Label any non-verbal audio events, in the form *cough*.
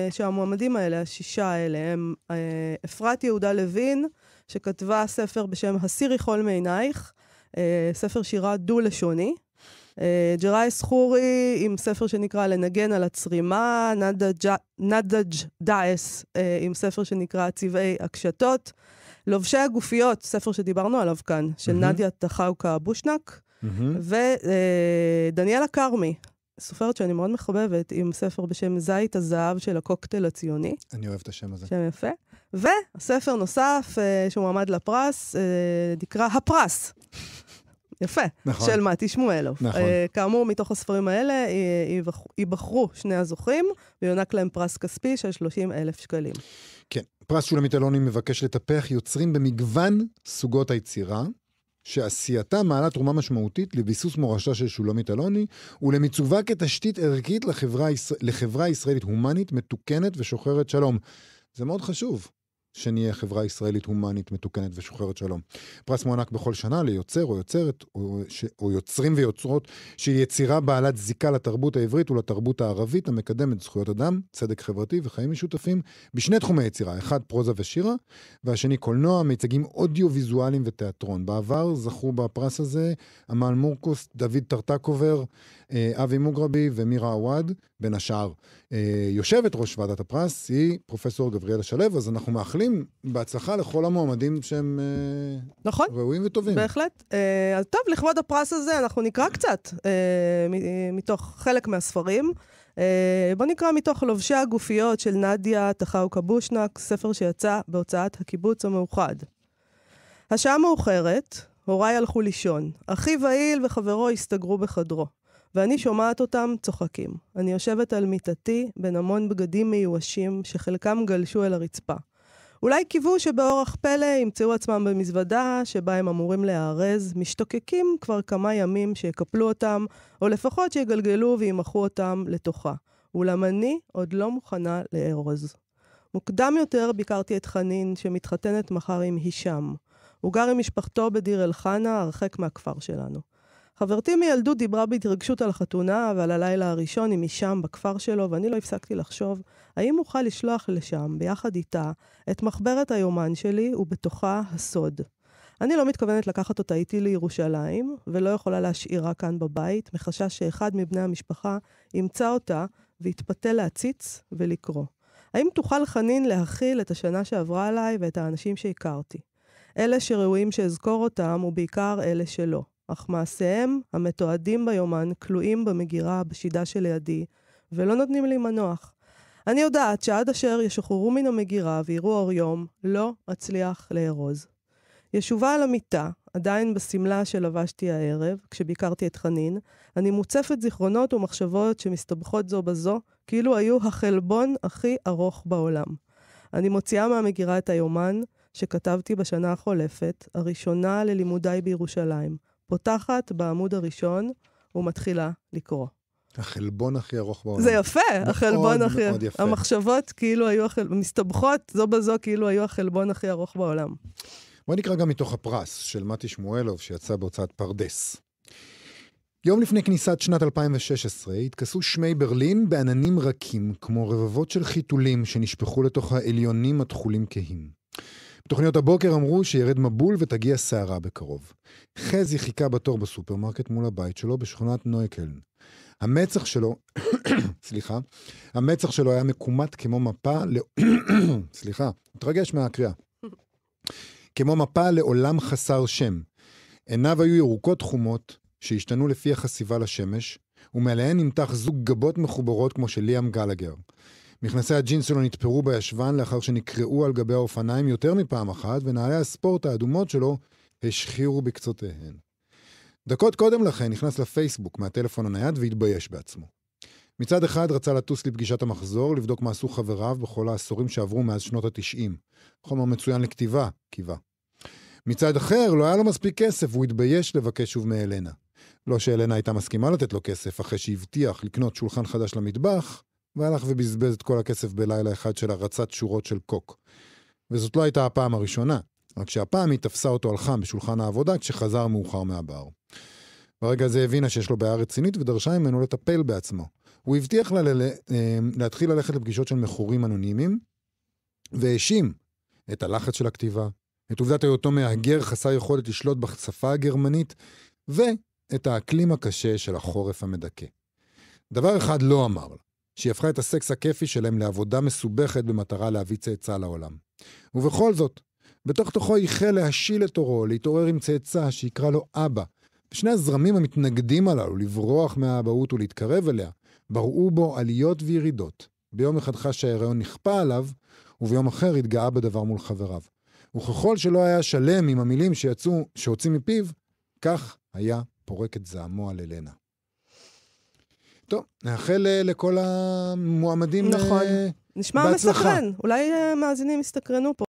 אה, שהמועמדים האלה, השישה האלה, הם אה, אפרת יהודה לוין, שכתבה ספר בשם "הסירי חול מעינייך", אה, ספר שירה דו-לשוני. ג'רייס חורי עם ספר שנקרא "לנגן על הצרימה", נדאג' דאעס עם ספר שנקרא "צבעי הקשתות", לובשי הגופיות, ספר שדיברנו עליו כאן, של נדיה טחאוקה בושנק, ודניאלה כרמי, סופרת שאני מאוד מחבבת, עם ספר בשם זית הזהב של הקוקטייל הציוני. אני אוהב את השם הזה. שם יפה. וספר נוסף אה, שהוא מועמד לפרס, אה, נקרא הפרס. יפה. נכון. של מתי שמואלוב. נכון. אה, כאמור, מתוך הספרים האלה אה, ייבחרו שני הזוכים, ויונק להם פרס כספי של 30 אלף שקלים. כן. פרס שולמית אלוני מבקש לטפח יוצרים במגוון סוגות היצירה. שעשייתה מעלה תרומה משמעותית לביסוס מורשתה של שולמית אלוני ולמיצובה כתשתית ערכית לחברה, לחברה ישראלית הומנית, מתוקנת ושוחרת שלום. זה מאוד חשוב. שנהיה חברה ישראלית הומנית, מתוקנת ושוחרת שלום. פרס מוענק בכל שנה ליוצר או יוצרת, או, ש, או יוצרים ויוצרות, שהיא יצירה בעלת זיקה לתרבות העברית ולתרבות הערבית, המקדמת זכויות אדם, צדק חברתי וחיים משותפים בשני תחומי יצירה, אחד פרוזה ושירה, והשני קולנוע, מיצגים אודיו-ויזואליים ותיאטרון. בעבר זכו בפרס הזה עמל מורקוס, דוד טרטקובר, אה, אבי מוגרבי ומירה עווד. בין השאר, אה, יושבת ראש ועדת הפרס היא פרופסור גבריאלה שלו, אז אנחנו מאחלים בהצלחה לכל המועמדים שהם אה, נכון, ראויים וטובים. בהחלט. אה, אז טוב, לכבוד הפרס הזה אנחנו נקרא קצת מתוך חלק מהספרים. בוא נקרא מתוך לובשי הגופיות של נדיה תחאו קבושנק, ספר שיצא בהוצאת הקיבוץ המאוחד. השעה מאוחרת, הוריי הלכו לישון. אחיו העיל וחברו הסתגרו בחדרו. ואני שומעת אותם צוחקים. אני יושבת על מיטתי בין המון בגדים מיואשים, שחלקם גלשו אל הרצפה. אולי קיוו שבאורח פלא ימצאו עצמם במזוודה שבה הם אמורים להארז, משתוקקים כבר כמה ימים שיקפלו אותם, או לפחות שיגלגלו וימחו אותם לתוכה. אולם אני עוד לא מוכנה לארוז. מוקדם יותר ביקרתי את חנין, שמתחתנת מחר עם הישאם. הוא גר עם משפחתו בדיר אל-חנה, הרחק מהכפר שלנו. חברתי מילדות דיברה בהתרגשות על החתונה ועל הלילה הראשון עם אישם בכפר שלו, ואני לא הפסקתי לחשוב האם אוכל לשלוח לשם, ביחד איתה, את מחברת היומן שלי ובתוכה הסוד. אני לא מתכוונת לקחת אותה איתי לירושלים, ולא יכולה להשאירה כאן בבית, מחשש שאחד מבני המשפחה ימצא אותה ויתפתה להציץ ולקרוא. האם תוכל חנין להכיל את השנה שעברה עליי ואת האנשים שהכרתי? אלה שראויים שאזכור אותם, ובעיקר אלה שלא. אך מעשיהם המתועדים ביומן כלואים במגירה בשידה שלידי, ולא נותנים לי מנוח. אני יודעת שעד אשר ישוחררו מן המגירה ויראו אור יום, לא אצליח לארוז. ישובה על המיטה, עדיין בשמלה שלבשתי הערב, כשביקרתי את חנין, אני מוצפת זיכרונות ומחשבות שמסתבכות זו בזו, כאילו היו החלבון הכי ארוך בעולם. אני מוציאה מהמגירה את היומן שכתבתי בשנה החולפת, הראשונה ללימודיי בירושלים. פותחת בעמוד הראשון ומתחילה לקרוא. החלבון הכי ארוך בעולם. זה יפה, מאוד, החלבון הכי... מאוד יפה. המחשבות כאילו היו, החל... מסתבכות זו בזו כאילו היו החלבון הכי ארוך בעולם. בוא נקרא גם מתוך הפרס של מתי שמואלוב, שיצא בהוצאת פרדס. יום לפני כניסת שנת 2016 התכסו שמי ברלין בעננים רכים, כמו רבבות של חיתולים שנשפכו לתוך העליונים התכולים כהים. בתוכניות הבוקר אמרו שירד מבול ותגיע סערה בקרוב. חזי חיכה בתור בסופרמרקט מול הבית שלו בשכונת נויקלן. המצח שלו, *coughs* סליחה, המצח שלו היה מקומט כמו מפה, *coughs* סליחה, מתרגש מהקריאה. כמו מפה לעולם חסר שם. עיניו היו ירוקות חומות, שהשתנו לפי החשיבה לשמש, ומעליהן נמתח זוג גבות מחוברות כמו של ליאם גלגר. מכנסי הג'ינס שלו נתפרו בישבן לאחר שנקרעו על גבי האופניים יותר מפעם אחת, ונעלי הספורט האדומות שלו השחירו בקצותיהן. דקות קודם לכן נכנס לפייסבוק מהטלפון הנייד והתבייש בעצמו. מצד אחד רצה לטוס לפגישת המחזור, לבדוק מה עשו חבריו בכל העשורים שעברו מאז שנות התשעים. חומר מצוין לכתיבה, קיווה. מצד אחר, לא היה לו מספיק כסף, הוא התבייש לבקש שוב מאלנה. לא שאלנה הייתה מסכימה לתת לו כסף אחרי שהבטיח לקנות שולחן חדש למטבח, והלך ובזבז את כל הכסף בלילה אחד של הרצת שורות של קוק. וזאת לא הייתה הפעם הראשונה, רק שהפעם היא תפסה אותו על חם בשולחן העבודה כשחזר מאוחר מהבר. ברגע הזה הבינה שיש לו בעיה רצינית ודרשה ממנו לטפל בעצמו. הוא הבטיח לה ל- אמ, להתחיל ללכת לפגישות של מכורים אנונימיים, והאשים את הלחץ של הכתיבה, את עובדת היותו מהגר חסר יכולת לשלוט בשפה הגרמנית, ואת האקלים הקשה של החורף המדכא. דבר אחד לא אמר לה, שהיא הפכה את הסקס הכיפי שלהם לעבודה מסובכת במטרה להביא צאצא לעולם. ובכל זאת, בתוך תוכו ייחל להשיל את עורו, להתעורר עם צאצא שיקרא לו אבא. ושני הזרמים המתנגדים הללו לברוח מהאבהות ולהתקרב אליה, בראו בו עליות וירידות. ביום אחד חש שההיריון נכפה עליו, וביום אחר התגאה בדבר מול חבריו. וככל שלא היה שלם עם המילים שיצאו, שהוציא מפיו, כך היה פורק את זעמו על אלנה. טוב, נאחל אה, לכל המועמדים נכון. אה, נשמע מסקרן, אולי אה, מאזינים יסתקרנו פה.